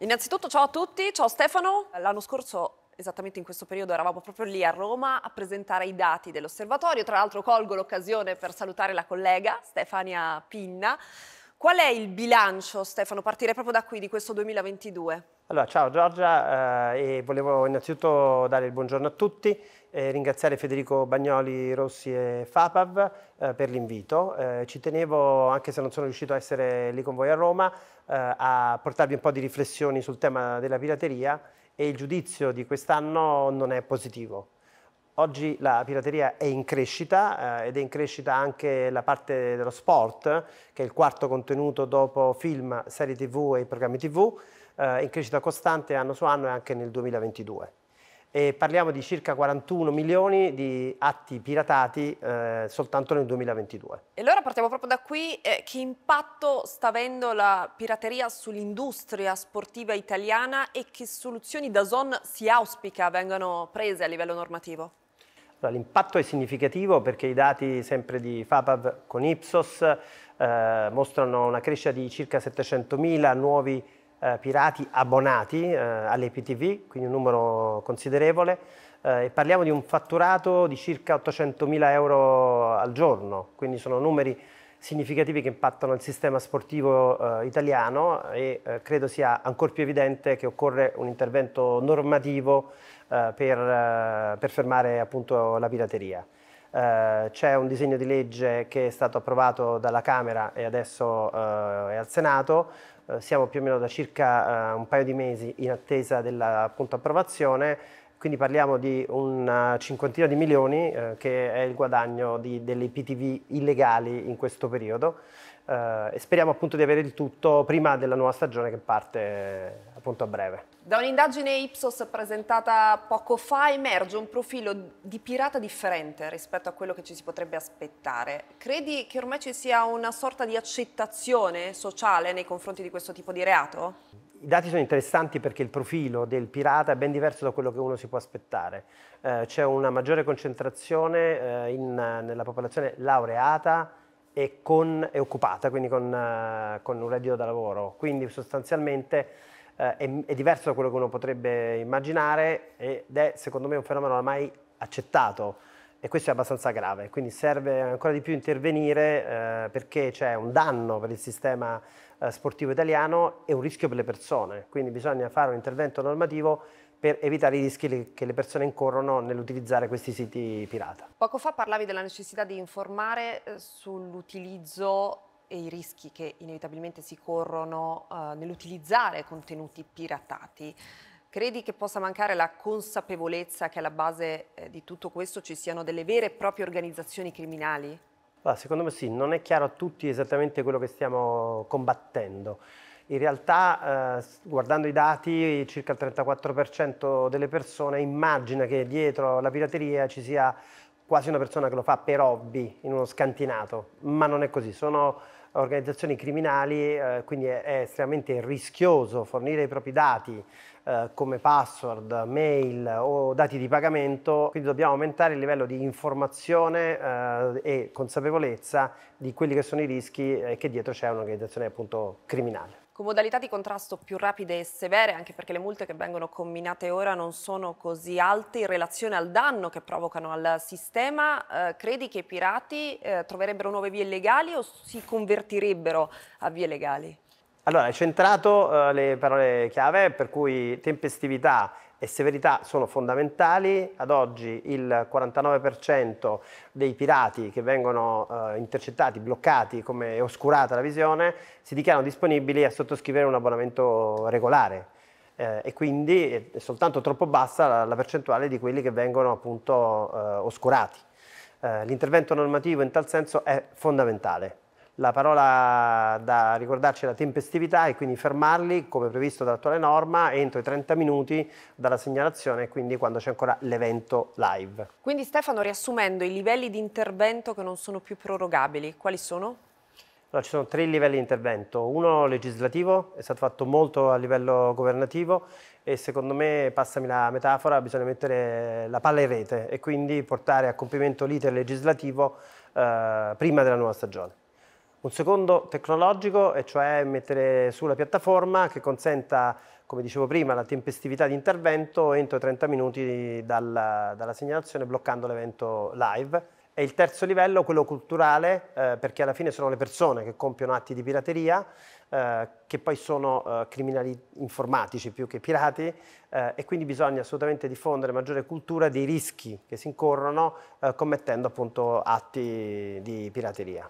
Innanzitutto ciao a tutti, ciao Stefano. L'anno scorso esattamente in questo periodo eravamo proprio lì a Roma a presentare i dati dell'osservatorio, tra l'altro colgo l'occasione per salutare la collega Stefania Pinna. Qual è il bilancio, Stefano, partire proprio da qui, di questo 2022? Allora, ciao Giorgia eh, e volevo innanzitutto dare il buongiorno a tutti eh, ringraziare Federico Bagnoli, Rossi e Fapav eh, per l'invito. Eh, ci tenevo, anche se non sono riuscito a essere lì con voi a Roma, eh, a portarvi un po' di riflessioni sul tema della pirateria e il giudizio di quest'anno non è positivo. Oggi la pirateria è in crescita eh, ed è in crescita anche la parte dello sport, che è il quarto contenuto dopo film, serie tv e programmi tv, eh, in crescita costante anno su anno e anche nel 2022 e parliamo di circa 41 milioni di atti piratati eh, soltanto nel 2022. E allora partiamo proprio da qui, eh, che impatto sta avendo la pirateria sull'industria sportiva italiana e che soluzioni da Zon si auspica vengano prese a livello normativo? L'impatto è significativo perché i dati sempre di FAPAV con Ipsos eh, mostrano una crescita di circa 700 mila nuovi eh, pirati abbonati eh, all'EPTV, quindi un numero considerevole, eh, e parliamo di un fatturato di circa 800.000 euro al giorno, quindi sono numeri significativi che impattano il sistema sportivo eh, italiano e eh, credo sia ancora più evidente che occorre un intervento normativo eh, per, eh, per fermare appunto la pirateria. Eh, c'è un disegno di legge che è stato approvato dalla Camera e adesso eh, è al Senato, eh, siamo più o meno da circa eh, un paio di mesi in attesa dell'approvazione, quindi parliamo di una eh, cinquantina di milioni che è il guadagno di, delle IPTV illegali in questo periodo e speriamo appunto di avere il tutto prima della nuova stagione che parte appunto a breve. Da un'indagine Ipsos presentata poco fa emerge un profilo di pirata differente rispetto a quello che ci si potrebbe aspettare. Credi che ormai ci sia una sorta di accettazione sociale nei confronti di questo tipo di reato? I dati sono interessanti perché il profilo del pirata è ben diverso da quello che uno si può aspettare. Eh, c'è una maggiore concentrazione eh, in, nella popolazione laureata, e, con, e occupata, quindi con, uh, con, un reddito da lavoro. Quindi sostanzialmente eh, è, è, diverso da quello che uno potrebbe immaginare ed è secondo me un fenomeno ormai accettato e questo è abbastanza grave, quindi serve ancora di più intervenire eh, perché c'è un danno per il sistema eh, sportivo italiano e un rischio per le persone, quindi bisogna fare un intervento normativo per evitare i rischi che le persone incorrono nell'utilizzare questi siti pirata. Poco fa parlavi della necessità di informare eh, sull'utilizzo e i rischi che inevitabilmente si corrono eh, nell'utilizzare contenuti piratati. Credi che possa mancare la consapevolezza che alla base eh, di tutto questo ci siano delle vere e proprie organizzazioni criminali? Ah, secondo me sì, non è chiaro a tutti esattamente quello che stiamo combattendo. In realtà, eh, guardando i dati, circa il 34% delle persone immagina che dietro la pirateria ci sia quasi una persona che lo fa per hobby in uno scantinato, ma non è così. Sono organizzazioni criminali, eh, quindi è, è, estremamente rischioso fornire i propri dati eh, come password, mail o dati di pagamento, quindi dobbiamo aumentare il livello di informazione eh, e consapevolezza di quelli che sono i rischi eh, che dietro c'è un'organizzazione appunto criminale con modalità di contrasto più rapide e severe, anche perché le multe che vengono comminate ora non sono così alte in relazione al danno che provocano al sistema, eh, credi che i pirati eh, troverebbero nuove vie legali o si convertirebbero a vie legali? Allora, hai centrato eh, le parole chiave, per cui tempestività e severità sono fondamentali. Ad oggi il 49% dei pirati che vengono eh, intercettati, bloccati come è oscurata la visione, si dichiarano disponibili a sottoscrivere un abbonamento regolare. Eh, e quindi è soltanto troppo bassa la, la percentuale di quelli che vengono appunto eh, oscurati. Eh, l'intervento normativo in tal senso è fondamentale. La parola da ricordarci è la tempestività e quindi fermarli, come previsto dall'attuale norma, entro i 30 minuti dalla segnalazione e quindi quando c'è ancora l'evento live. Quindi Stefano, riassumendo, i livelli di intervento che non sono più prorogabili, quali sono? Allora, ci sono tre livelli di intervento, uno legislativo, è stato fatto molto a livello governativo e secondo me, passami la metafora, bisogna mettere la palla in rete e quindi portare a compimento l'iter legislativo eh, prima della nuova stagione. Un secondo tecnologico, e cioè mettere sulla piattaforma che consenta, come dicevo prima, la tempestività di intervento entro 30 minuti dalla, dalla segnalazione bloccando l'evento live. E il terzo livello, quello culturale, eh, perché alla fine sono le persone che compiono atti di pirateria, eh, che poi sono eh, criminali informatici più che pirati, eh, e quindi bisogna assolutamente diffondere maggiore cultura dei rischi che si incorrono eh, commettendo appunto atti di pirateria.